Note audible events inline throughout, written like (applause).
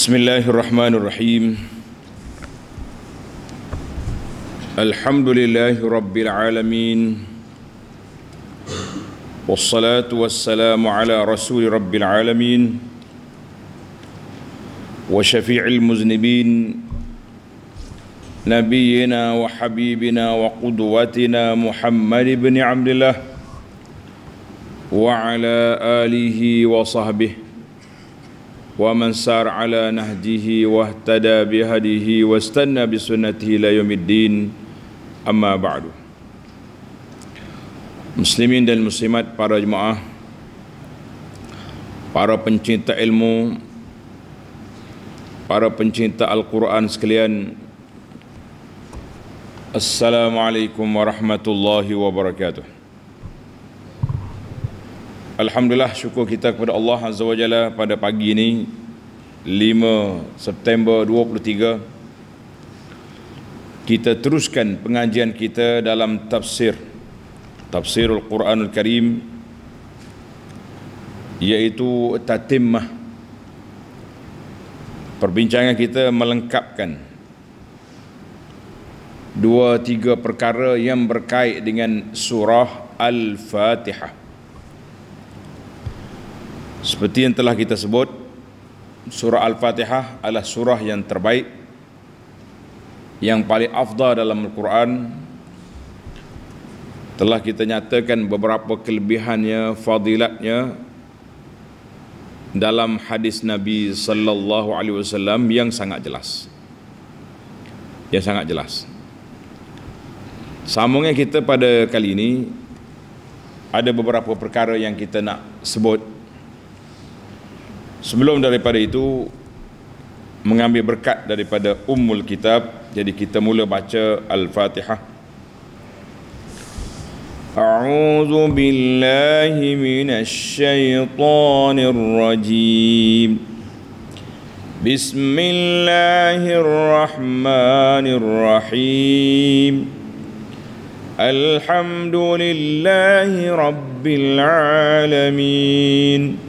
بسم الله الرحمن الرحيم الحمد لله رب العالمين والصلاة والسلام على رسول رب العالمين وشفيع المذنبين نبينا وحبيبنا وقدوتنا محمد بن عبد الله وعلى آله وصحبه ومن سار على نهجه واهتدى بهديه واستنى بسنته الى يوم الدين اما بعد مسلمين dan muslimat para jemaah para pencinta ilmu para pencinta Al-Quran sekalian Assalamualaikum warahmatullahi wabarakatuh Alhamdulillah syukur kita kepada Allah Azza wa Jalla pada pagi ini 5 September 23 kita teruskan pengajian kita dalam tafsir tafsirul Quranul Karim iaitu tatimmah perbincangan kita melengkapkan dua tiga perkara yang berkait dengan surah Al-Fatihah seperti yang telah kita sebut Surah Al-Fatihah adalah surah yang terbaik Yang paling afdah dalam Al-Quran Telah kita nyatakan beberapa kelebihannya, fadilatnya Dalam hadis Nabi Sallallahu Alaihi Wasallam yang sangat jelas Yang sangat jelas Sambungnya kita pada kali ini Ada beberapa perkara yang kita nak sebut Sebelum daripada itu mengambil berkat daripada ummul kitab jadi kita mula baca al-Fatihah A'udzu billahi minasy shaytanir rajim Bismillahirrahmanirrahim Alhamdulillahi rabbil alamin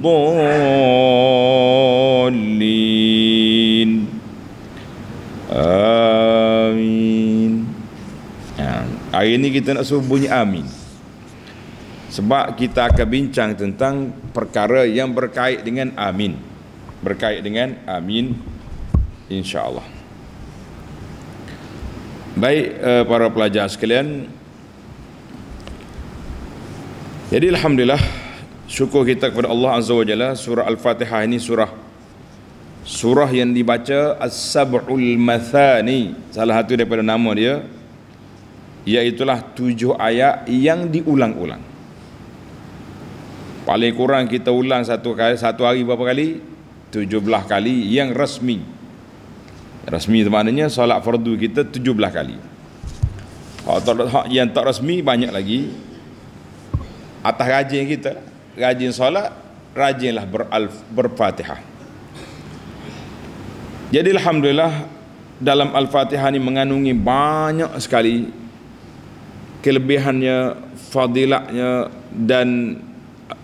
الضالين آمين ha, Hari ini kita nak suruh bunyi amin Sebab kita akan bincang tentang perkara yang berkait dengan amin Berkait dengan amin InsyaAllah Baik eh, para pelajar sekalian Jadi Alhamdulillah syukur kita kepada Allah Azza wa Jalla surah Al-Fatihah ini surah surah yang dibaca As-Sab'ul Mathani salah satu daripada nama dia iaitulah tujuh ayat yang diulang-ulang paling kurang kita ulang satu kali satu hari berapa kali tujuh belah kali yang resmi. Resmi itu maknanya solat fardu kita belah kali yang tak resmi banyak lagi atas rajin kita lah rajin solat rajinlah beralf, berfatihah jadi Alhamdulillah dalam Al-Fatihah ini mengandungi banyak sekali kelebihannya fadilahnya dan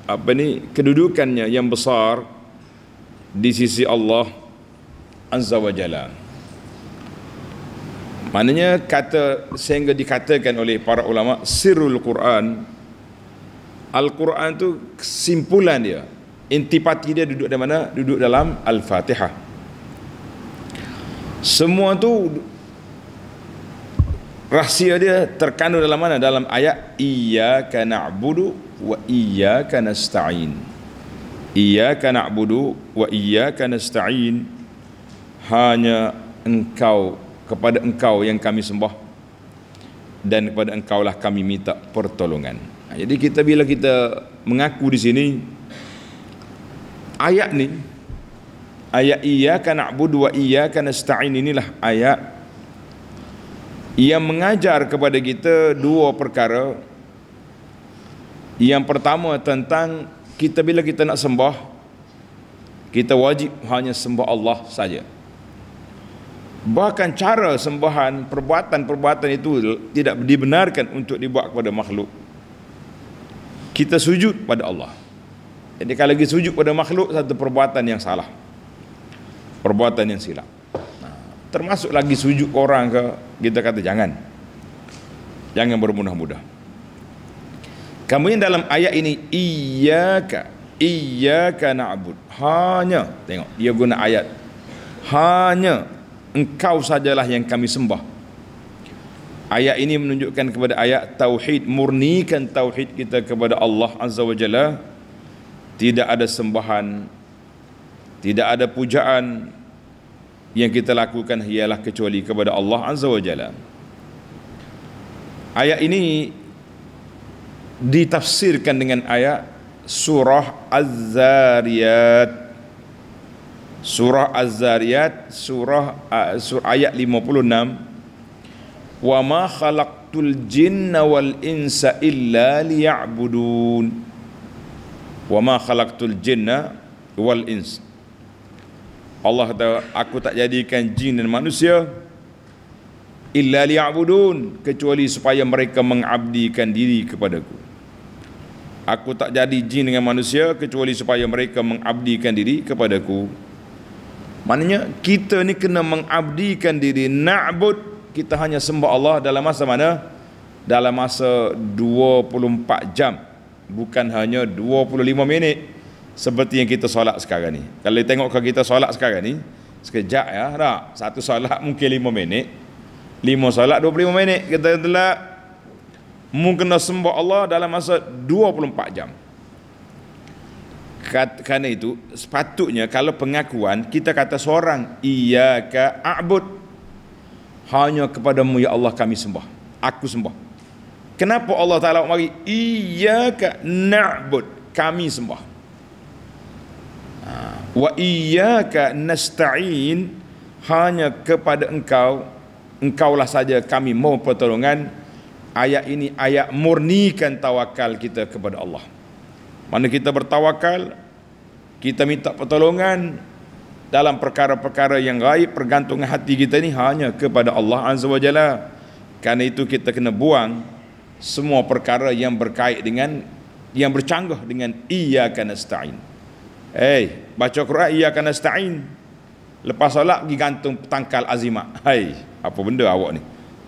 apa ini kedudukannya yang besar di sisi Allah Azza wa Jalla maknanya kata sehingga dikatakan oleh para ulama sirul Quran Al-Quran tu kesimpulan dia intipati dia duduk di mana duduk dalam Al-Fatihah semua tu rahsia dia terkandung dalam mana dalam ayat iyyaka na'budu wa iyyaka nasta'in iyyaka na'budu wa iyyaka nasta'in hanya engkau kepada engkau yang kami sembah dan kepada engkau lah kami minta pertolongan. Jadi kita bila kita mengaku di sini ayat ni ayat iyyaka na'budu wa iyyaka nasta'in inilah ayat yang mengajar kepada kita dua perkara yang pertama tentang kita bila kita nak sembah kita wajib hanya sembah Allah saja bahkan cara sembahan perbuatan-perbuatan itu tidak dibenarkan untuk dibuat kepada makhluk kita sujud pada Allah. Jadi kalau lagi sujud pada makhluk satu perbuatan yang salah. Perbuatan yang silap. Nah, termasuk lagi sujud ke orang ke kita kata jangan. Jangan bermudah-mudah. Kemudian dalam ayat ini iyyaka iyyaka na'bud. Hanya tengok dia guna ayat hanya engkau sajalah yang kami sembah. Ayat ini menunjukkan kepada ayat tauhid murnikan tauhid kita kepada Allah Azza wa Jalla. Tidak ada sembahan, tidak ada pujaan yang kita lakukan ialah kecuali kepada Allah Azza wa Jalla. Ayat ini ditafsirkan dengan ayat surah Az-Zariyat. Surah Az-Zariyat surah, uh, surah ayat 56 wa ma khalaqtul jinna wal insa illa liya'budun wa ma khalaqtul jinna wal ins Allah kata aku tak jadikan jin dan manusia illa liya'budun kecuali supaya mereka mengabdikan diri kepadaku aku tak jadi jin dengan manusia kecuali supaya mereka mengabdikan diri kepadaku Maknanya kita ni kena mengabdikan diri na'bud kita hanya sembah Allah dalam masa mana? Dalam masa 24 jam. Bukan hanya 25 minit seperti yang kita solat sekarang ni. Kalau tengok ke kita solat sekarang ni, sekejap ya, tak? Satu solat mungkin 5 minit. 5 solat 25 minit. Kita telah mungkin kena sembah Allah dalam masa 24 jam. Kerana itu, sepatutnya kalau pengakuan, kita kata seorang, Iyaka a'bud hanya kepadamu ya Allah kami sembah aku sembah kenapa Allah Ta'ala mari iyaka na'bud kami sembah ha. wa iyaka nasta'in hanya kepada engkau engkaulah saja kami mau pertolongan ayat ini ayat murnikan tawakal kita kepada Allah mana kita bertawakal kita minta pertolongan dalam perkara-perkara yang gaib pergantungan hati kita ni hanya kepada Allah Azza wa Jalla. Karena itu kita kena buang semua perkara yang berkait dengan yang bercanggah dengan iyyaka nasta'in. Hey, baca Quran iyyaka nasta'in. Lepas solat pergi gantung tangkal azimat. Hai, apa benda awak ni?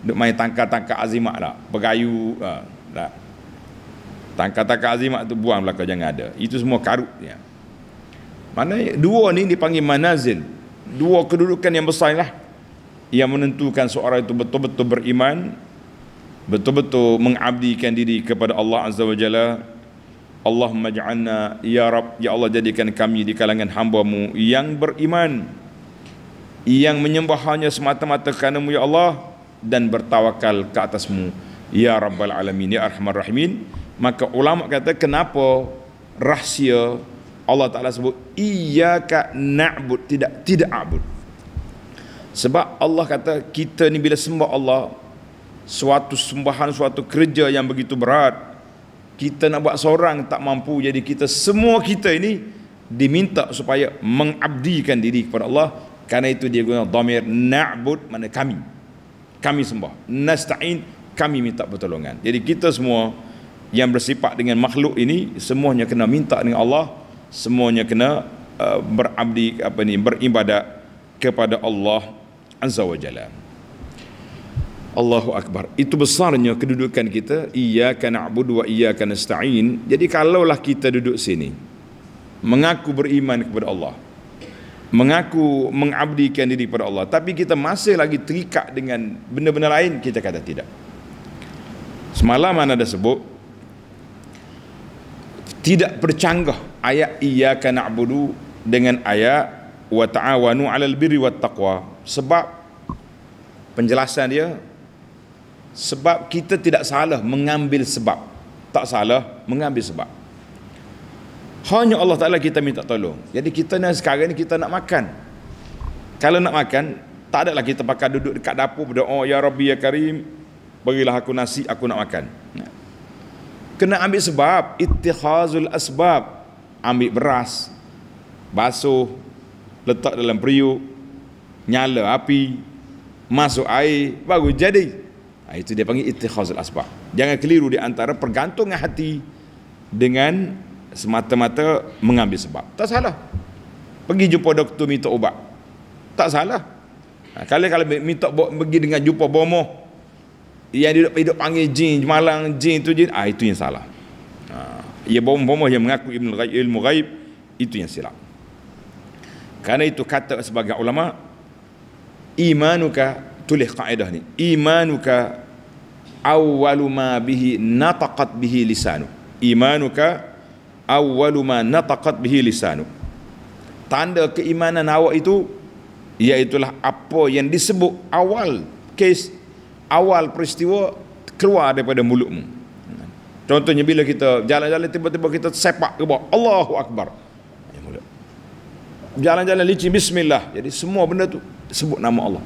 Duk main tangkal-tangkal azimat lah. pegayu ah, ha, lah. Tangkal-tangkal azimat tu buang belaka jangan ada. Itu semua karut dia. Ya. Mana dua ni dipanggil manazil. Dua kedudukan yang besar lah. Yang menentukan seorang itu betul-betul beriman. Betul-betul mengabdikan diri kepada Allah Azza wa Jalla. Allahumma ja'alna ya Rab. Ya Allah jadikan kami di kalangan hambamu yang beriman. Yang menyembah hanya semata-mata kerana ya Allah. Dan bertawakal ke atasmu. Ya Rabbal Alamin, Ya Arhamar Rahimin. Maka ulama kata kenapa rahsia Allah Taala sebut iyyaka na'bud tidak tidak abud. Sebab Allah kata kita ni bila sembah Allah suatu sembahan suatu kerja yang begitu berat kita nak buat seorang tak mampu jadi kita semua kita ini diminta supaya mengabdikan diri kepada Allah karena itu dia guna dhamir na'bud mana kami kami sembah nasta'in kami minta pertolongan jadi kita semua yang bersifat dengan makhluk ini semuanya kena minta dengan Allah semuanya kena uh, berabdi apa ni beribadah kepada Allah Azza Wajalla. Allahu Akbar. Itu besarnya kedudukan kita. Iyaka na'budu wa iyaka nasta'in. Jadi kalaulah kita duduk sini. Mengaku beriman kepada Allah. Mengaku mengabdikan diri kepada Allah. Tapi kita masih lagi terikat dengan benda-benda lain. Kita kata tidak. Semalam mana ada sebut tidak bercanggah ayat iyyaka na'budu dengan ayat wa ta'awanu 'alal birri wat taqwa sebab penjelasan dia sebab kita tidak salah mengambil sebab tak salah mengambil sebab hanya Allah Taala kita minta tolong jadi kita ni sekarang ni kita nak makan kalau nak makan tak ada lagi kita pakai duduk dekat dapur berdoa oh, ya rabbi ya karim berilah aku nasi aku nak makan nah kena ambil sebab ittikhazul asbab ambil beras basuh letak dalam periuk nyala api masuk air baru jadi ha, itu dia panggil ittikhazul asbab jangan keliru di antara pergantungan hati dengan semata-mata mengambil sebab tak salah pergi jumpa doktor minta ubat tak salah ha, kalau kalau minta pergi dengan jumpa bomoh yang duduk panggil jin malang jin tu jin ah itu yang salah ah ya bom bom yang mengaku ibnu ghaib ilmu ghaib itu yang silap kerana itu kata sebagai ulama imanuka tulis kaedah ni imanuka awwalu ma bihi nataqat bihi lisanu imanuka awwalu ma nataqat bihi lisanu tanda keimanan awak itu iaitulah apa yang disebut awal case awal peristiwa keluar daripada mulutmu contohnya bila kita jalan-jalan tiba-tiba kita sepak ke bawah Allahu Akbar jalan-jalan licin bismillah jadi semua benda tu sebut nama Allah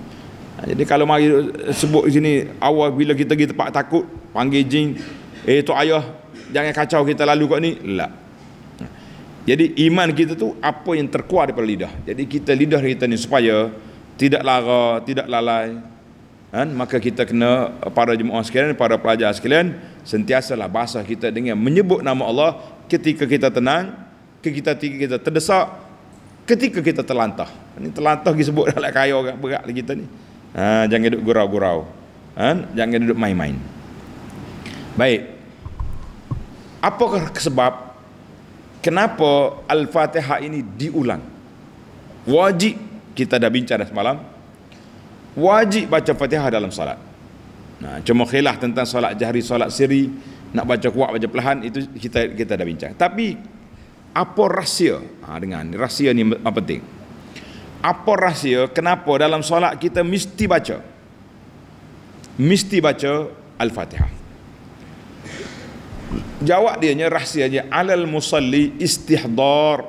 ha, jadi kalau mari sebut sini awal bila kita pergi tempat takut panggil jin eh tu ayah jangan kacau kita lalu kat ni lah jadi iman kita tu apa yang terkuat daripada lidah jadi kita lidah kita ni supaya tidak lara tidak lalai kan, maka kita kena eh, para jemaah sekalian para pelajar sekalian sentiasalah bahasa kita dengan menyebut nama Allah ketika kita tenang ketika kita, kita terdesak ketika kita terlantah ini terlantah disebut (laughs) dalam kaya orang berat kita ni ha, jangan duduk gurau-gurau ha, jangan duduk main-main baik apa sebab kenapa Al-Fatihah ini diulang wajib kita dah bincang dah semalam wajib baca fatihah dalam solat nah, cuma khilaf tentang solat jahri solat siri nak baca kuat baca perlahan itu kita kita dah bincang tapi apa rahsia ha, dengan rahsia ni apa penting apa rahsia kenapa dalam solat kita mesti baca mesti baca al-fatihah jawab dia nya rahsianya alal musalli istihdar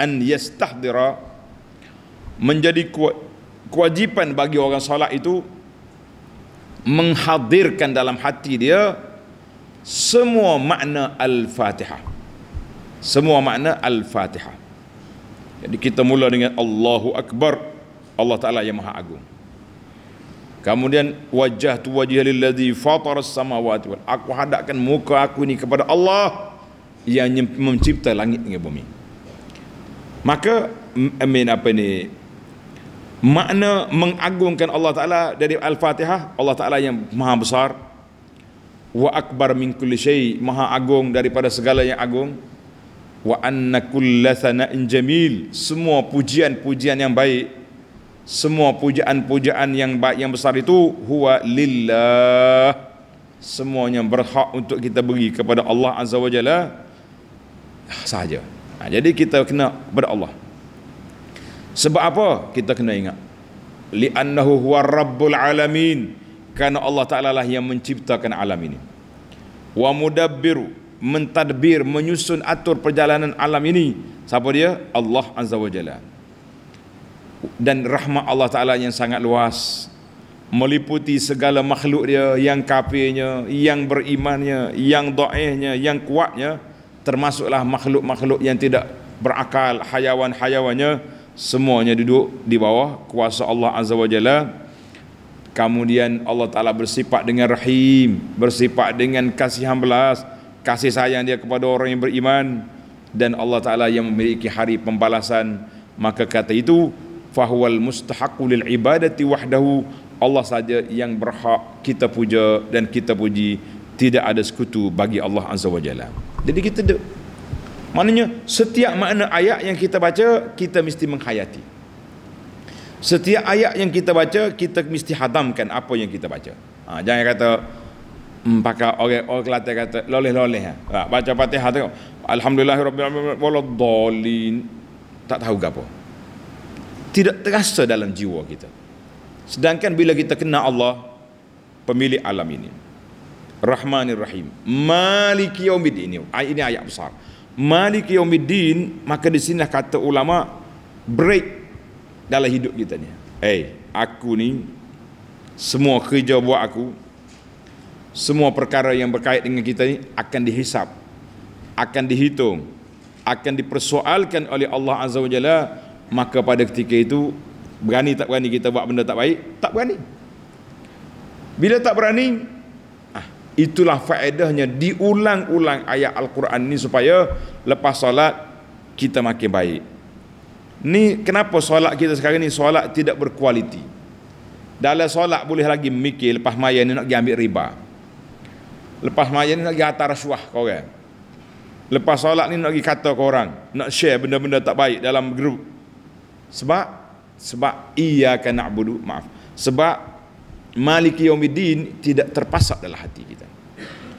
an yastahdira menjadi kuat kewajipan bagi orang solat itu menghadirkan dalam hati dia semua makna al-Fatihah. Semua makna al-Fatihah. Jadi kita mula dengan Allahu Akbar, Allah Taala yang Maha Agung. Kemudian wajah tu wajah lillazi fatara samawati wal aku hadapkan muka aku ni kepada Allah yang mencipta langit dan bumi. Maka amin apa ni makna mengagungkan Allah Ta'ala dari Al-Fatihah Allah Ta'ala yang maha besar wa akbar min kulli syai maha agung daripada segala yang agung wa anna kulla sana'in jamil semua pujian-pujian yang baik semua pujian-pujian yang baik yang besar itu huwa lillah semuanya berhak untuk kita beri kepada Allah Azza Wajalla Jalla sahaja ha, jadi kita kena kepada Allah sebab apa? Kita kena ingat. Li'annahu huwa rabbul alamin. Kerana Allah Ta'ala lah yang menciptakan alam ini. Wa mudabbiru. Mentadbir, menyusun atur perjalanan alam ini. Siapa dia? Allah Azza wa Jalla. Dan rahmat Allah Ta'ala yang sangat luas. Meliputi segala makhluk dia yang kafirnya, yang berimannya, yang do'ihnya, yang kuatnya. Termasuklah makhluk-makhluk yang tidak berakal, hayawan-hayawannya. hayawannya semuanya duduk di bawah kuasa Allah Azza wa Jalla kemudian Allah Ta'ala bersifat dengan rahim bersifat dengan kasih hamblas kasih sayang dia kepada orang yang beriman dan Allah Ta'ala yang memiliki hari pembalasan maka kata itu fahuwal mustahaku lil ibadati wahdahu Allah saja yang berhak kita puja dan kita puji tidak ada sekutu bagi Allah Azza wa Jalla jadi kita Maknanya setiap makna ayat yang kita baca kita mesti menghayati. Setiap ayat yang kita baca kita mesti hadamkan apa yang kita baca. Ha, jangan kata hmm, pakai orang orang kata kata loleh-loleh ha. ha baca Fatihah tu. Alhamdulillah rabbil tak tahu gapo. Tidak terasa dalam jiwa kita. Sedangkan bila kita kenal Allah pemilik alam ini. Rahmanir Rahim. Maliki yaumiddin. Ini ayat besar. Malik Yaumiddin maka di sini kata ulama break dalam hidup kita ni. Eh, aku ni semua kerja buat aku semua perkara yang berkait dengan kita ni akan dihisap akan dihitung akan dipersoalkan oleh Allah Azza wa Jalla maka pada ketika itu berani tak berani kita buat benda tak baik tak berani bila tak berani Itulah faedahnya diulang-ulang ayat Al-Quran ni supaya lepas solat kita makin baik. Ni kenapa solat kita sekarang ni solat tidak berkualiti. Dalam solat boleh lagi mikir lepas maya ni nak pergi ambil riba. Lepas maya ni nak pergi atas rasuah kau kan? Lepas solat ni nak pergi kata ke orang, nak share benda-benda tak baik dalam grup. Sebab sebab iya kena budu maaf. Sebab maliki yaumiddin tidak terpasak dalam hati kita.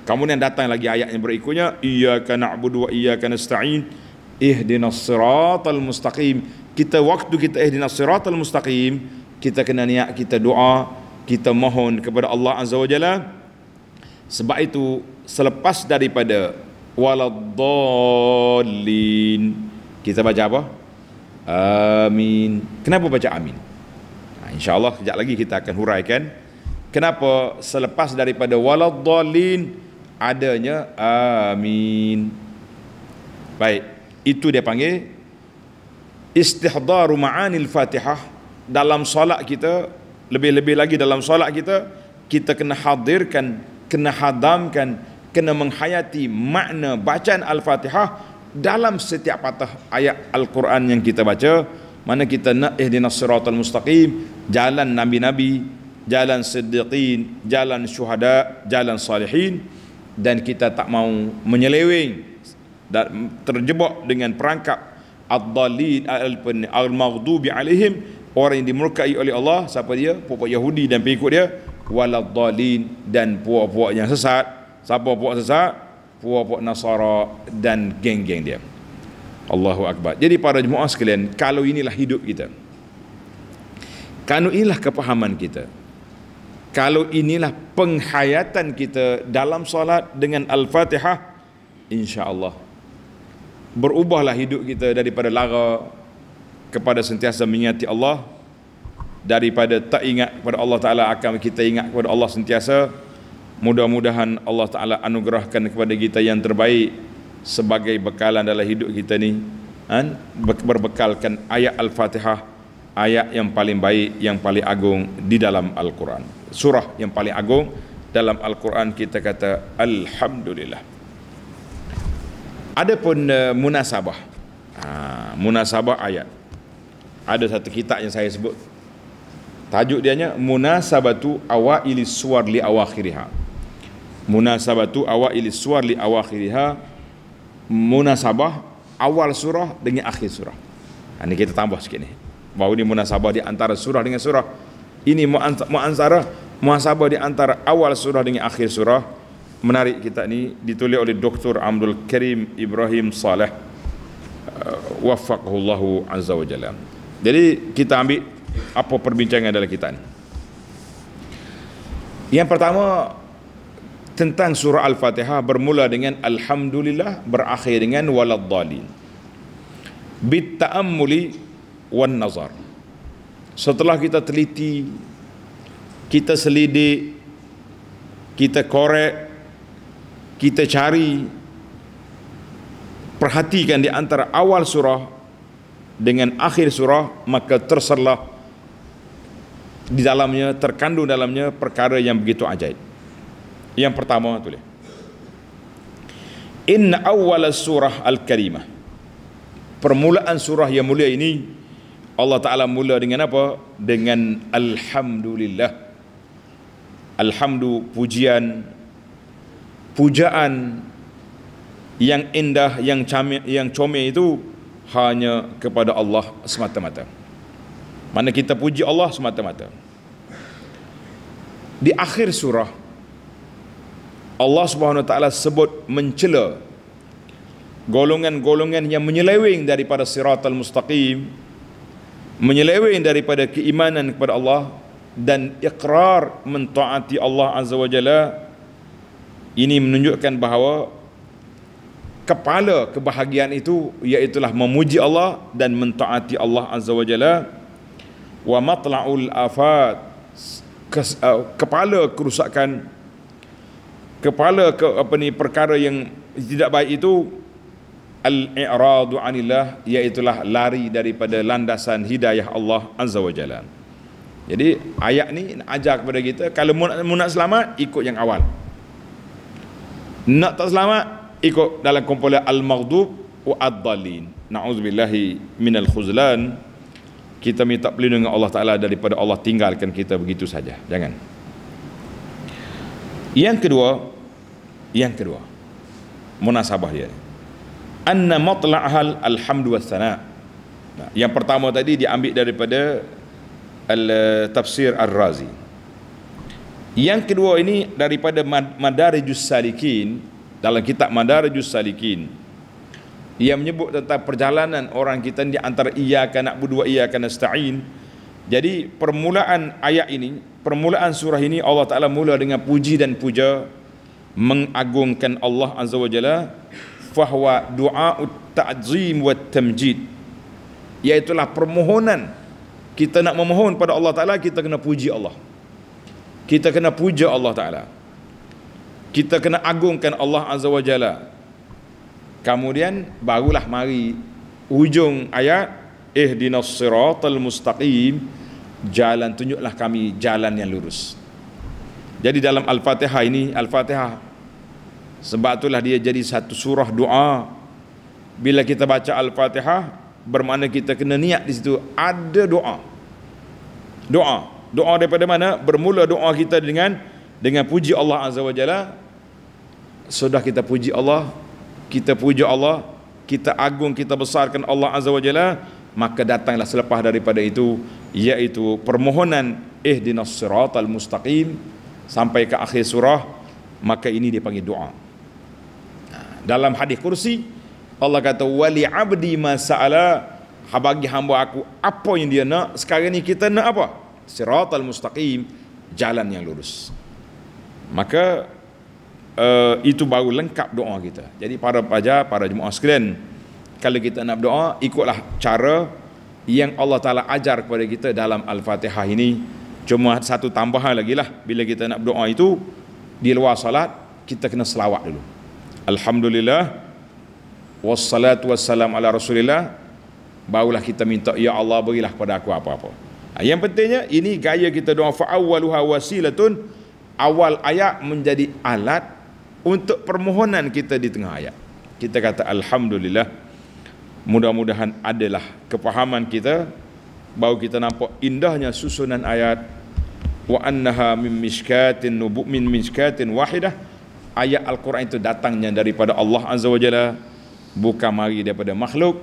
Kemudian datang lagi ayat yang berikutnya iyyaka na'budu wa iyyaka nasta'in ihdinas siratal mustaqim. Kita waktu kita ihdinas siratal mustaqim, kita kena niat kita doa, kita mohon kepada Allah Azza wa Jalla. Sebab itu selepas daripada waladdallin kita baca apa? Amin. Kenapa baca amin? Nah, ha, InsyaAllah kejap lagi kita akan huraikan. Kenapa selepas daripada waladdallin adanya amin baik itu dia panggil istihdaru ma'anil fatihah dalam solat kita lebih-lebih lagi dalam solat kita kita kena hadirkan kena hadamkan kena menghayati makna bacaan al-fatihah dalam setiap patah ayat al-Quran yang kita baca mana kita nak ihdinas siratal mustaqim jalan nabi-nabi jalan siddiqin jalan syuhada jalan salihin dan kita tak mau menyeleweng dan terjebak dengan perangkap ad-dallin al-maghdubi alaihim orang yang dimurkai oleh Allah siapa dia puak-puak Yahudi dan pengikut dia waladdallin dan puak-puak yang sesat siapa puak sesat puak-puak Nasara dan geng-geng dia Allahu akbar jadi para jemaah sekalian kalau inilah hidup kita kalau inilah kepahaman kita kalau inilah penghayatan kita dalam solat dengan al-Fatihah insya-Allah berubahlah hidup kita daripada lara kepada sentiasa mengingati Allah daripada tak ingat kepada Allah Taala akan kita ingat kepada Allah sentiasa mudah-mudahan Allah Taala anugerahkan kepada kita yang terbaik sebagai bekalan dalam hidup kita ni kan berbekalkan ayat al-Fatihah ayat yang paling baik yang paling agung di dalam al-Quran surah yang paling agung dalam al-Quran kita kata alhamdulillah. Adapun uh, eh, munasabah. Ha, munasabah ayat. Ada satu kitab yang saya sebut. Tajuk dia nya munasabatu awaili suwar li awakhiriha. Munasabatu awaili suwar li awakhiriha. Munasabah awal surah dengan akhir surah. Ini ha, kita tambah sikit ni. Bahawa ini munasabah di antara surah dengan surah. Ini muansarah mu muhasabah di antara awal surah dengan akhir surah menarik kita ni ditulis oleh Dr. Abdul Karim Ibrahim Saleh uh, wafaqahullahu azza wa jalla. Jadi kita ambil apa perbincangan dalam kita ni. Yang pertama tentang surah Al-Fatihah bermula dengan alhamdulillah berakhir dengan waladdalin. Bit ta'ammuli nazar. Setelah kita teliti kita selidik kita korek kita cari perhatikan di antara awal surah dengan akhir surah maka terserlah di dalamnya terkandung dalamnya perkara yang begitu ajaib yang pertama tulis in awal surah al-karimah permulaan surah yang mulia ini Allah Ta'ala mula dengan apa? Dengan Alhamdulillah alhamdu pujian pujaan yang indah yang camik yang comel itu hanya kepada Allah semata-mata. Mana kita puji Allah semata-mata. Di akhir surah Allah Subhanahu Wa Taala sebut mencela golongan-golongan yang menyeleweng daripada Siratul mustaqim menyeleweng daripada keimanan kepada Allah dan ikrar mentaati Allah Azza wa Jalla ini menunjukkan bahawa kepala kebahagiaan itu iaitulah memuji Allah dan mentaati Allah Azza wa Jalla wa matla'ul afat eh, kepala kerusakan kepala ke, apa ni perkara yang tidak baik itu al-i'radu anillah iaitulah lari daripada landasan hidayah Allah Azza Wajalla. Jadi ayat ni nak ajar kepada kita kalau mu nak, mu nak selamat ikut yang awal. Nak tak selamat ikut dalam kumpulan al-maghdub wa ad-dallin. Nauzubillahi minal khuzlan. Kita minta pelindung dengan Allah Taala daripada Allah tinggalkan kita begitu saja. Jangan. Yang kedua, yang kedua. Munasabah dia. Anna matla'hal alhamdu was Nah, yang pertama tadi diambil daripada Al-Tafsir Ar-Razi Yang kedua ini daripada Madarijus Salikin Dalam kitab Madarijus Salikin Ia menyebut tentang perjalanan orang kita di antara Ia kena budua, ia kena sta'in Jadi permulaan ayat ini Permulaan surah ini Allah Ta'ala mula dengan puji dan puja Mengagungkan Allah Azza wa Jalla Fahwa du'a ta'zim wa tamjid Iaitulah permohonan Permohonan kita nak memohon pada Allah Ta'ala kita kena puji Allah kita kena puja Allah Ta'ala kita kena agungkan Allah Azza wa Jalla kemudian barulah mari ujung ayat eh ihdinas siratal mustaqim jalan tunjuklah kami jalan yang lurus jadi dalam Al-Fatihah ini Al-Fatihah sebab itulah dia jadi satu surah doa bila kita baca Al-Fatihah bermakna kita kena niat di situ ada doa doa doa daripada mana bermula doa kita dengan dengan puji Allah azza wajalla sudah kita puji Allah kita puji Allah kita agung kita besarkan Allah azza wajalla maka datanglah selepas daripada itu iaitu permohonan ihdinas siratal mustaqim sampai ke akhir surah maka ini dipanggil doa dalam hadis kursi Allah kata wali abdi masala ha bagi hamba aku apa yang dia nak sekarang ni kita nak apa siratal mustaqim jalan yang lurus maka uh, itu baru lengkap doa kita jadi para pelajar para jemaah sekalian kalau kita nak berdoa ikutlah cara yang Allah Ta'ala ajar kepada kita dalam Al-Fatihah ini cuma satu tambahan lagi lah bila kita nak berdoa itu di luar salat kita kena selawat dulu Alhamdulillah wassalatu wassalam ala rasulillah barulah kita minta ya Allah berilah kepada aku apa-apa ha, yang pentingnya ini gaya kita doa fa'awwaluha wasilatun awal ayat menjadi alat untuk permohonan kita di tengah ayat kita kata alhamdulillah mudah-mudahan adalah kepahaman kita bahawa kita nampak indahnya susunan ayat wa annaha min miskatin nubu min miskatin wahidah ayat al-Quran itu datangnya daripada Allah azza wajalla bukan mari daripada makhluk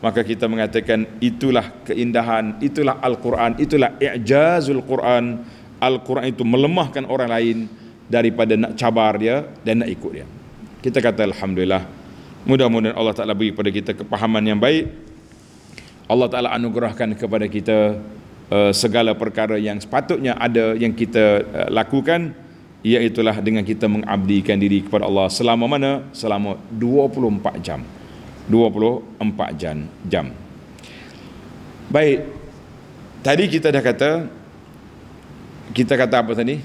maka kita mengatakan itulah keindahan itulah al-Quran itulah i'jazul Quran al-Quran itu melemahkan orang lain daripada nak cabar dia dan nak ikut dia kita kata alhamdulillah mudah-mudahan Allah Taala beri kepada kita kepahaman yang baik Allah Taala anugerahkan kepada kita uh, segala perkara yang sepatutnya ada yang kita uh, lakukan Iaitulah dengan kita mengabdikan diri kepada Allah selama mana? Selama 24 jam. 24 jam. jam. Baik. Tadi kita dah kata kita kata apa tadi?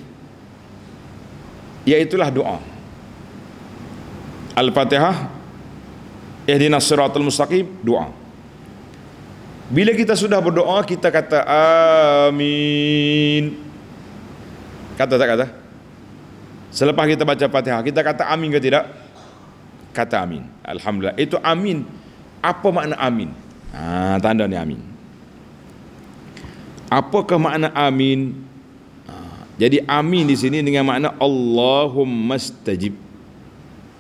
Iaitulah doa. Al-Fatihah Ihdinas siratal mustaqim doa. Bila kita sudah berdoa kita kata amin. Kata tak kata? kata. Selepas kita baca Fatihah, kita kata amin ke tidak? Kata amin. Alhamdulillah. Itu amin. Apa makna amin? Ha, tanda ni amin. Apakah makna amin? Ha, jadi amin di sini dengan makna Allahumma stajib.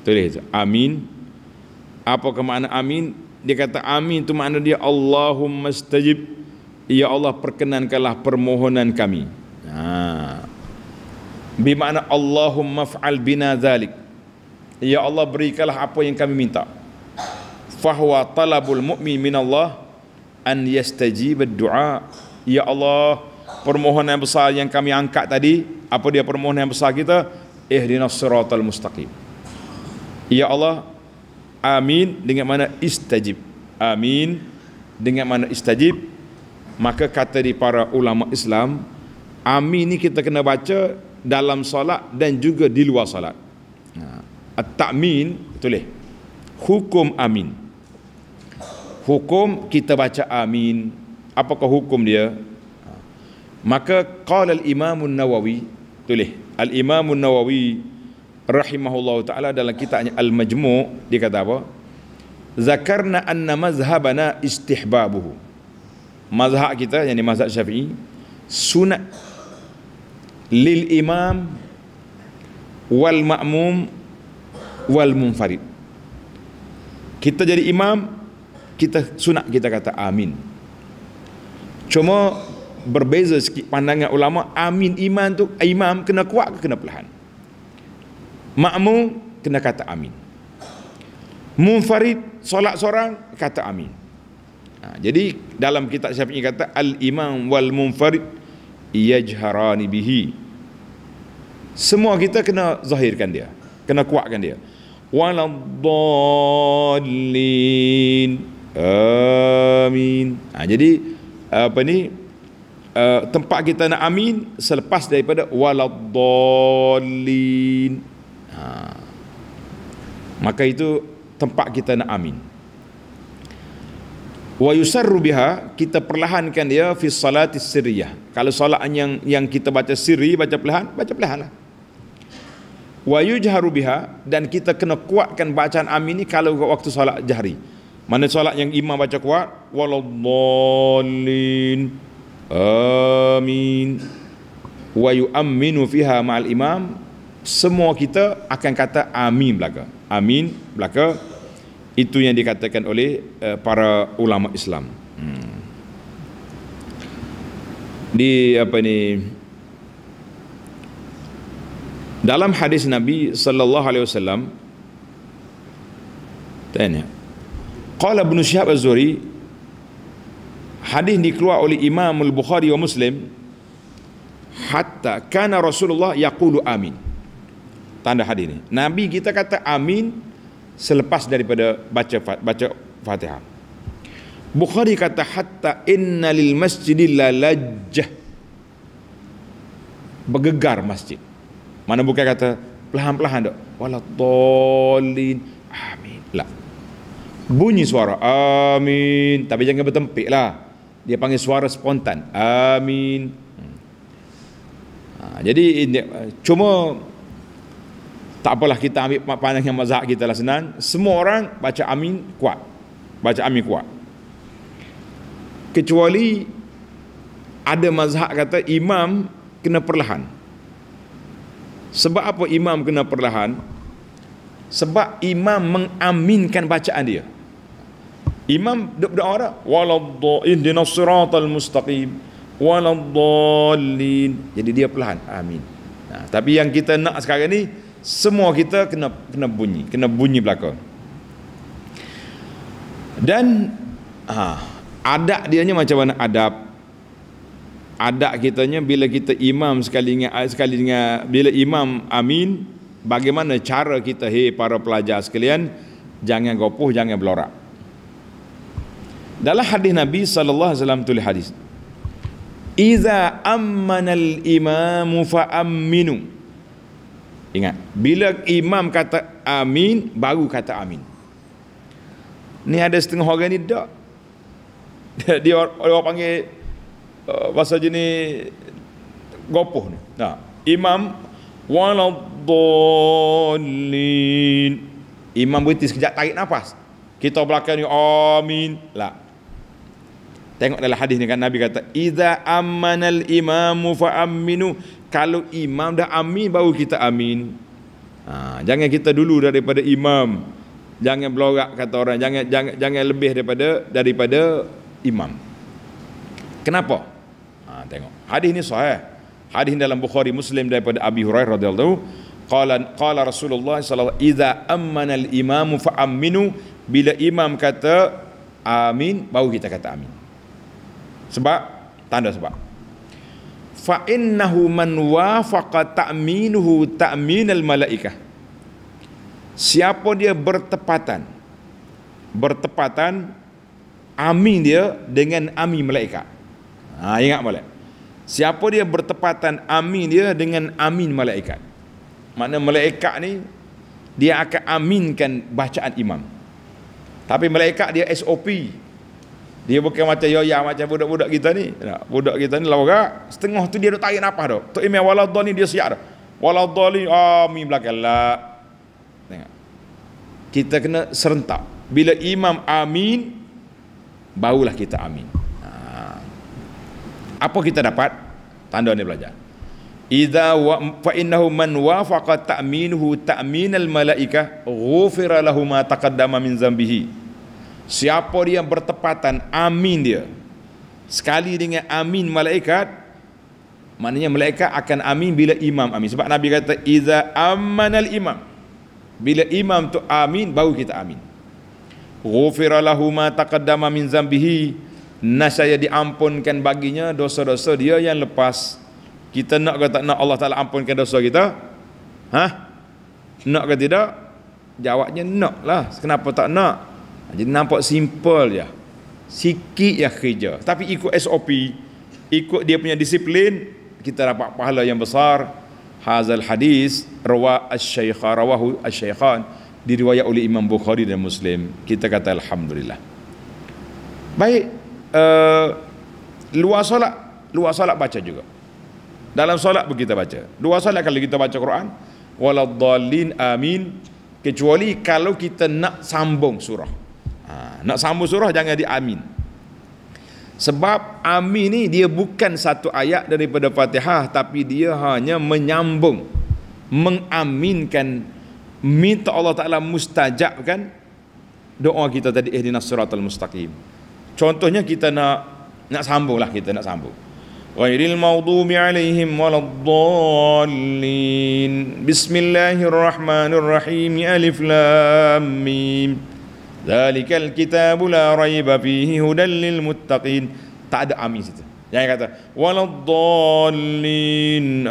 Tulis itu. Amin. Apakah makna amin? Dia kata amin itu makna dia Allahumma stajib. Ya Allah perkenankanlah permohonan kami. Haa bimana Allahumma fa'al bina zalik ya Allah berikanlah apa yang kami minta fahuwa talabul mu'min min Allah an yastajib ad-du'a ya Allah permohonan yang besar yang kami angkat tadi apa dia permohonan yang besar kita ihdinas siratal mustaqim ya Allah amin dengan mana istajib amin dengan mana istajib maka kata di para ulama Islam amin ni kita kena baca dalam solat dan juga di luar solat. Ha. At-ta'min tulis hukum amin. Hukum kita baca amin. Apakah hukum dia? Ha. Maka qala al-Imam nawawi tulis al-Imam nawawi rahimahullah taala dalam kitabnya Al-Majmu' dia kata apa? Zakarna anna mazhabana istihbabuhu. Mazhab kita yang di mazhab Syafi'i sunat lil imam wal ma'mum wal munfarid kita jadi imam kita sunat kita kata amin cuma berbeza sikit pandangan ulama amin iman tu imam kena kuat ke kena perlahan ma'mum kena kata amin munfarid solat seorang kata amin ha, jadi dalam kitab syafi'i kata al imam wal munfarid yajharani bihi semua kita kena zahirkan dia kena kuatkan dia waladdallin amin ha, jadi apa ni uh, tempat kita nak amin selepas daripada waladdallin ha. maka itu tempat kita nak amin wa yusarru biha kita perlahankan dia fi salati sirriyah kalau solat yang yang kita baca sirri baca perlahan baca perlahanlah wa yujharu biha dan kita kena kuatkan bacaan amin ni kalau waktu solat jahri mana solat yang imam baca kuat walallin amin wa yu'minu fiha ma'al imam semua kita akan kata amin belaka amin belaka itu yang dikatakan oleh uh, para ulama Islam. Hmm. Di apa ni? Dalam hadis Nabi sallallahu alaihi wasallam tanya. Qala Ibnu Syihab Az-Zuri hadis dikeluarkan oleh Imam Al-Bukhari wa Muslim hatta kana Rasulullah yaqulu amin. Tanda hadis ini. Nabi kita kata amin selepas daripada baca baca Fatihah. Bukhari kata hatta inna lil masjidil lajjah bergegar masjid. Mana bukan kata pelan-pelan dok. Waladdallin. Amin. Lah. Bunyi suara amin tapi jangan bertempik lah. Dia panggil suara spontan. Amin. Hmm. Ha, jadi ini, cuma tak apalah kita ambil pandangan yang mazhab kita lah senang. Semua orang baca amin kuat. Baca amin kuat. Kecuali ada mazhab kata imam kena perlahan. Sebab apa imam kena perlahan? Sebab imam mengaminkan bacaan dia. Imam duk berdoa dah. Waladdallin dinasiratal mustaqim. Waladdallin. Jadi dia perlahan. Amin. Nah, tapi yang kita nak sekarang ni semua kita kena kena bunyi kena bunyi belaka dan ha, adab dianya macam mana adab adab kitanya bila kita imam sekali dengan eh, sekali dengan bila imam amin bagaimana cara kita hei para pelajar sekalian jangan gopoh jangan belorak dalam hadis Nabi sallallahu alaihi wasallam tulis hadis Iza ammanal imam fa amminu Ingat, bila imam kata amin, baru kata amin. Ni ada setengah orang ni tak. (laughs) Dia, dia orang panggil uh, bahasa jenis gopoh ni. Nah, imam waladdallin. Imam berhenti sekejap tarik nafas. Kita belakang ni amin. Lah. Tengok dalam hadis ni kan Nabi kata, "Idza amanal imamu fa aminu." kalau imam dah amin baru kita amin ha, jangan kita dulu daripada imam jangan belorak kata orang jangan jangan jangan lebih daripada daripada imam kenapa ha, tengok hadis ni sahih hadis ni dalam bukhari muslim daripada abi hurairah radhiyallahu qala qala rasulullah sallallahu alaihi wasallam idza amana al imam fa aminu bila imam kata amin baru kita kata amin sebab tanda sebab fa innahu man wafaqa ta'minuhu ta'minal malaika. siapa dia bertepatan bertepatan amin dia dengan amin malaika. ha ingat boleh siapa dia bertepatan amin dia dengan amin malaikat makna malaikat ni dia akan aminkan bacaan imam tapi malaikat dia SOP dia bukan macam yo ya macam budak-budak kita ni. Tak? Budak kita ni lawak. Setengah tu dia duk tarik nafas tu. Tok Imam Waladdal ni dia siap dah. Waladdal ni amin ah, belakang lah. Tengok. Kita kena serentak. Bila imam amin barulah kita amin. Ha. Apa kita dapat? Tanda ni belajar. Idza wa fa innahu man wafaqa ta'minuhu ta'minal malaika ghufira lahu ma taqaddama min zambihi. Siapa dia yang bertepatan amin dia Sekali dengan amin malaikat Maknanya malaikat akan amin bila imam amin Sebab Nabi kata Iza amanal imam Bila imam tu amin baru kita amin Ghufiralahuma taqadama min zambihi Nasaya diampunkan baginya dosa-dosa dia yang lepas Kita nak ke tak nak Allah Ta'ala ampunkan dosa kita Hah? Nak ke tidak? Jawabnya nak lah Kenapa tak nak? Jadi nampak simple ya, Sikit ya kerja. Tapi ikut SOP, ikut dia punya disiplin, kita dapat pahala yang besar. Hazal hadis, rawa as-syaikha, rawahu as-syaikhan, diriwayat oleh Imam Bukhari dan Muslim. Kita kata Alhamdulillah. Baik, uh, luar solat, luar solat baca juga. Dalam solat pun kita baca. Luar solat kalau kita baca Quran, waladhalin amin, kecuali kalau kita nak sambung surah ha, nak sambung surah jangan di amin sebab amin ni dia bukan satu ayat daripada fatihah tapi dia hanya menyambung mengaminkan minta Allah Ta'ala mustajabkan doa kita tadi eh ihdinas suratul mustaqim contohnya kita nak nak sambung lah kita nak sambung Ghairil maudhumi alaihim waladhdallin Bismillahirrahmanirrahim Alif lam mim ذلك الكتاب لا ريب فيه هدى للمتقين تعد امين يعني kata waladdallin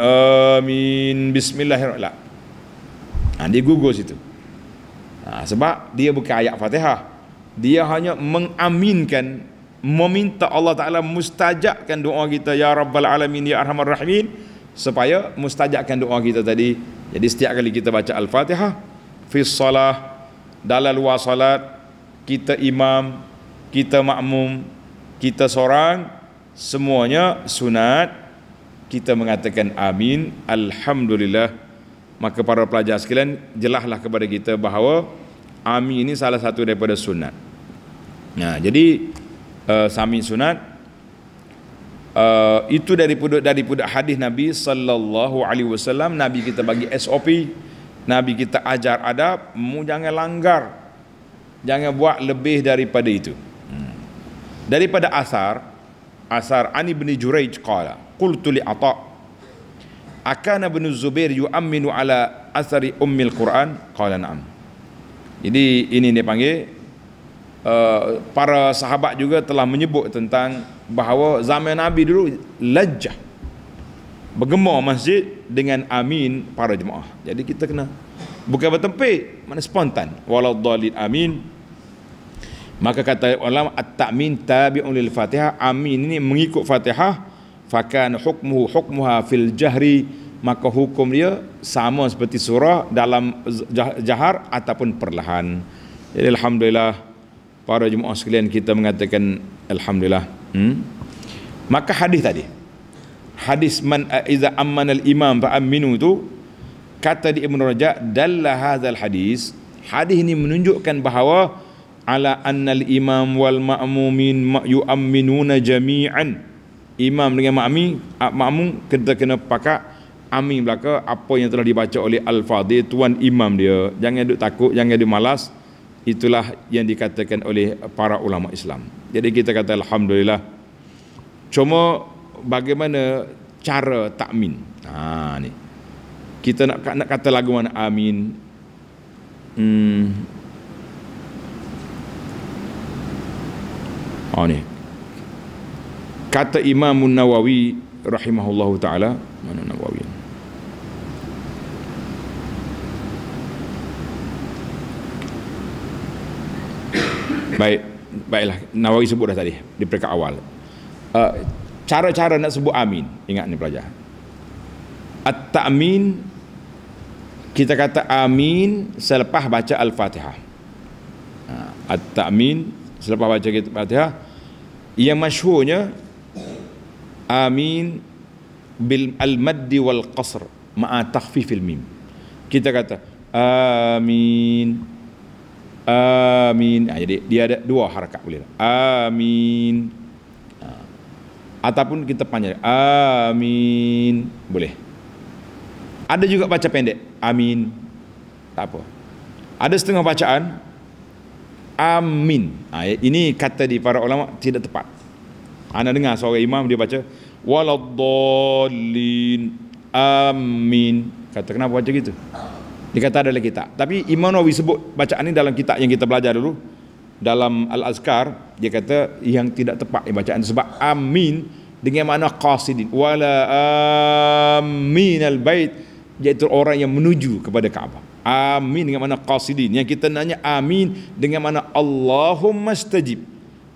amin bismillahirrahmanirrahim ha, dia gugur situ ha, sebab dia buka ayat fatihah dia hanya mengaminkan meminta Allah Ta'ala mustajakkan doa kita Ya Rabbal Alamin Ya Arhamar Rahimin supaya mustajakkan doa kita tadi jadi setiap kali kita baca Al-Fatihah fi salah dalam luar salat kita imam, kita makmum, kita seorang semuanya sunat kita mengatakan amin alhamdulillah maka para pelajar sekalian jelahlah kepada kita bahawa amin ini salah satu daripada sunat nah jadi uh, eh, sami sunat uh, itu dari pudak dari pudak hadis Nabi sallallahu alaihi wasallam Nabi kita bagi SOP Nabi kita ajar adab mu jangan langgar jangan buat lebih daripada itu hmm. daripada asar asar ani bin jurayj qala qultu li ata akan ibn zubair yu'minu ala asari ummil quran qala na'am jadi ini dia panggil Uh, para sahabat juga telah menyebut tentang bahawa zaman Nabi dulu lajah bergemar masjid dengan amin para jemaah jadi kita kena bukan bertempik mana spontan walad dalil amin Maka kata ulama at-ta'min tabi'un lil Fatihah amin ini mengikut Fatihah fakan hukmuhu hukmuha fil jahri maka hukum dia sama seperti surah dalam jahar ataupun perlahan. Jadi alhamdulillah para jemaah sekalian kita mengatakan alhamdulillah. Hmm? Maka hadis tadi hadis man eh, iza amman al imam fa aminu tu kata di ibnu Rajab dalla hadal hadis hadis ini menunjukkan bahawa ala annal imam wal ma'mumin yu'amminuna jami'an imam dengan makmi makmum kita kena pakak amin belaka apa yang telah dibaca oleh al-fadhil tuan imam dia jangan duk takut jangan dia malas itulah yang dikatakan oleh para ulama Islam jadi kita kata alhamdulillah cuma bagaimana cara takmin ha ni kita nak nak kata lagu mana amin hmm Oh ni. Kata Imam Nawawi rahimahullahu taala, mana Nawawi? Baik, baiklah Nawawi sebut dah tadi di peringkat awal. Uh, cara-cara nak sebut amin, ingat ni pelajar. At-ta'min kita kata amin selepas baca al-Fatihah. Ah, at-ta'min selepas baca kita Fatihah yang masyhurnya amin bil al-madd wal qasr ma'a takhfifil mim kita kata amin amin ha, jadi dia ada dua harakat boleh tak amin ha. ataupun kita panjang amin boleh ada juga baca pendek amin tak apa ada setengah bacaan amin ha, ini kata di para ulama tidak tepat anda ha, dengar seorang imam dia baca waladdallin amin kata kenapa baca gitu dia kata dalam kitab tapi imam Nawawi sebut bacaan ini dalam kitab yang kita belajar dulu dalam Al-Azkar Dia kata yang tidak tepat yang bacaan Sebab amin dengan makna qasidin Wala amin al-bayt Iaitu orang yang menuju kepada Kaabah amin dengan mana qasidin yang kita nanya amin dengan mana Allahumma stajib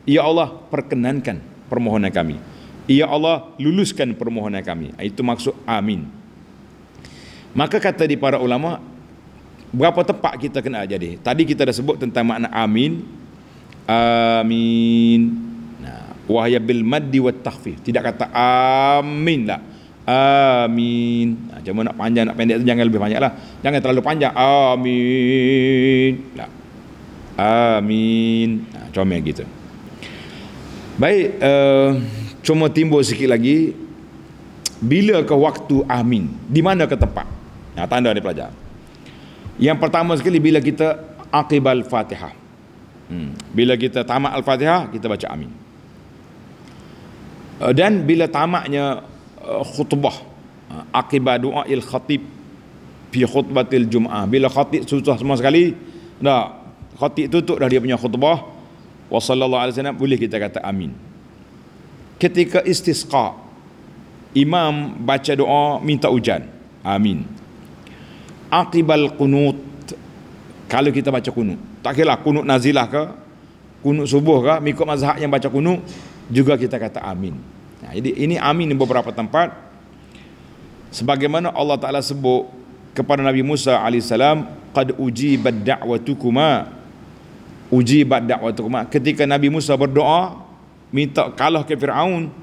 ya Allah perkenankan permohonan kami ya Allah luluskan permohonan kami ah, itu maksud amin maka kata di para ulama berapa tempat kita kena jadi tadi kita dah sebut tentang makna amin amin Wahyabil wahya bil maddi wat tahfif tidak kata amin lah. Amin. Nah, cuma nak panjang, nak pendek tu jangan lebih banyak lah. Jangan terlalu panjang. Amin. Tak. Lah. Amin. Nah, yang gitu. Baik. Uh, cuma timbul sikit lagi. Bila ke waktu amin? Di mana ke tempat? Nah, tanda ni pelajar. Yang pertama sekali bila kita akibal fatihah. Hmm. Bila kita tamat al-fatihah, kita baca amin. Eh, dan bila tamaknya Eh, khutbah eh, akibat doa il khatib bi khutbatil jumaah bila khatib susah semua sekali dah khatib tutup dah dia punya khutbah wa sallallahu alaihi wasallam boleh kita kata amin ketika istisqa imam baca doa minta hujan amin akibal kunut kalau kita baca kunut tak kira kunut lah, nazilah ke kunut subuh ke mengikut mazhab yang baca kunut juga kita kata amin Nah, jadi ini amin di beberapa tempat. Sebagaimana Allah Taala sebut kepada Nabi Musa alaihissalam, "Qad uji bad'awatukuma." Uji bad'awatukuma. Ketika Nabi Musa berdoa minta kalah ke Firaun,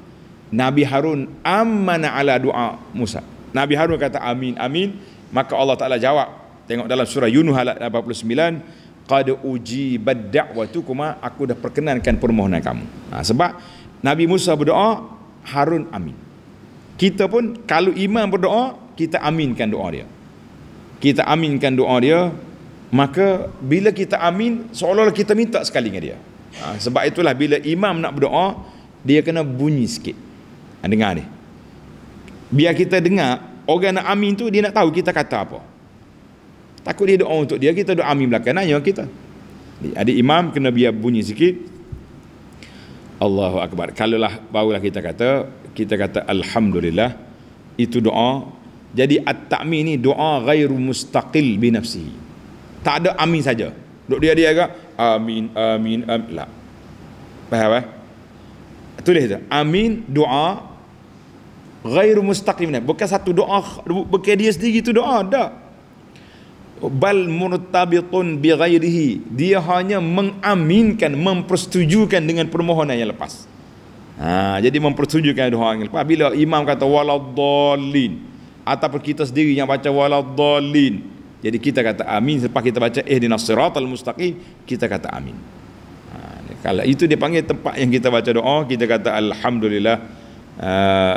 Nabi Harun amana ala doa Musa. Nabi Harun kata amin, amin. Maka Allah Taala jawab. Tengok dalam surah Yunus ayat 89, "Qad uji bad'awatukuma." Aku dah perkenankan permohonan kamu. Nah, sebab Nabi Musa berdoa, Harun amin. Kita pun kalau imam berdoa, kita aminkan doa dia. Kita aminkan doa dia, maka bila kita amin, seolah-olah kita minta sekali dengan dia. Ha, sebab itulah bila imam nak berdoa, dia kena bunyi sikit. Ha, dengar ni. Biar kita dengar, orang nak amin tu dia nak tahu kita kata apa. Takut dia doa untuk dia, kita doa amin belakang, nanya kita. Adik imam kena biar bunyi sikit, Allahu akbar. Kalaulah barulah kita kata, kita kata alhamdulillah itu doa. Jadi at takmi ni doa ghairu mustaqil bi nafsihi. Tak ada amin saja. Duk dia dia agak amin amin amin lah. Faham eh? Tulis tu. Amin doa ghairu mustaqil bi nafsihi. Bukan satu doa bukan dia sendiri tu doa dah bal murtabitun bi ghairihi dia hanya mengaminkan mempersetujukan dengan permohonan yang lepas ha jadi mempersetujukan doa yang lepas bila imam kata waladdallin ataupun kita sendiri yang baca waladdallin jadi kita kata amin selepas kita baca eh di siratal mustaqim kita kata amin ha, kalau itu dia panggil tempat yang kita baca doa kita kata alhamdulillah ha,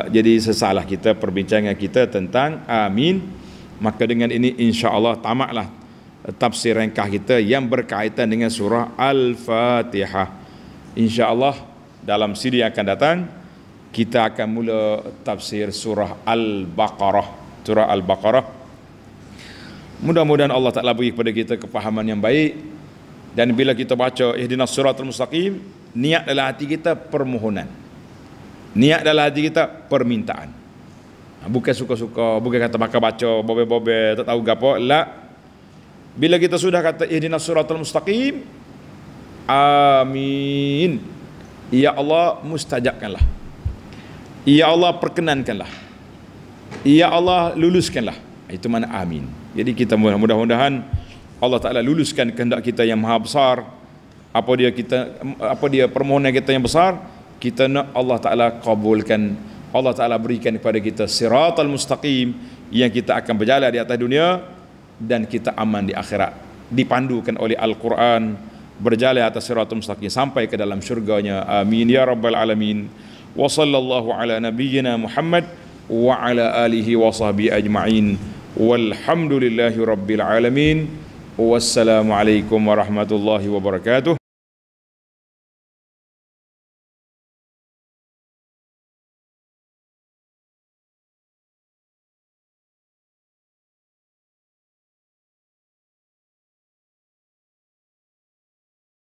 jadi sesalah kita perbincangan kita tentang amin maka dengan ini insya Allah tamatlah tafsir ringkas kita yang berkaitan dengan surah al-fatihah Insya Allah dalam siri yang akan datang kita akan mula tafsir surah al-baqarah surah al-baqarah mudah-mudahan Allah Taala beri kepada kita kepahaman yang baik dan bila kita baca ihdinas siratal mustaqim niat dalam hati kita permohonan niat dalam hati kita permintaan Ha, bukan suka-suka, bukan kata maka baca, bobe-bobe, tak tahu gapo. La. Bila kita sudah kata ihdina suratul mustaqim. Amin. Ya Allah mustajabkanlah. Ya Allah perkenankanlah. Ya Allah luluskanlah. Ha, itu mana amin. Jadi kita mudah-mudahan Allah Taala luluskan kehendak kita yang maha besar. Apa dia kita apa dia permohonan kita yang besar, kita nak Allah Taala kabulkan Allah Ta'ala berikan kepada kita Siratul mustaqim yang kita akan berjalan di atas dunia dan kita aman di akhirat dipandukan oleh Al-Quran berjalan atas Siratul mustaqim sampai ke dalam syurganya amin ya rabbal alamin wa sallallahu ala nabiyyina Muhammad wa ala alihi wa sahbihi ajma'in walhamdulillahi rabbil alamin wassalamualaikum warahmatullahi wabarakatuh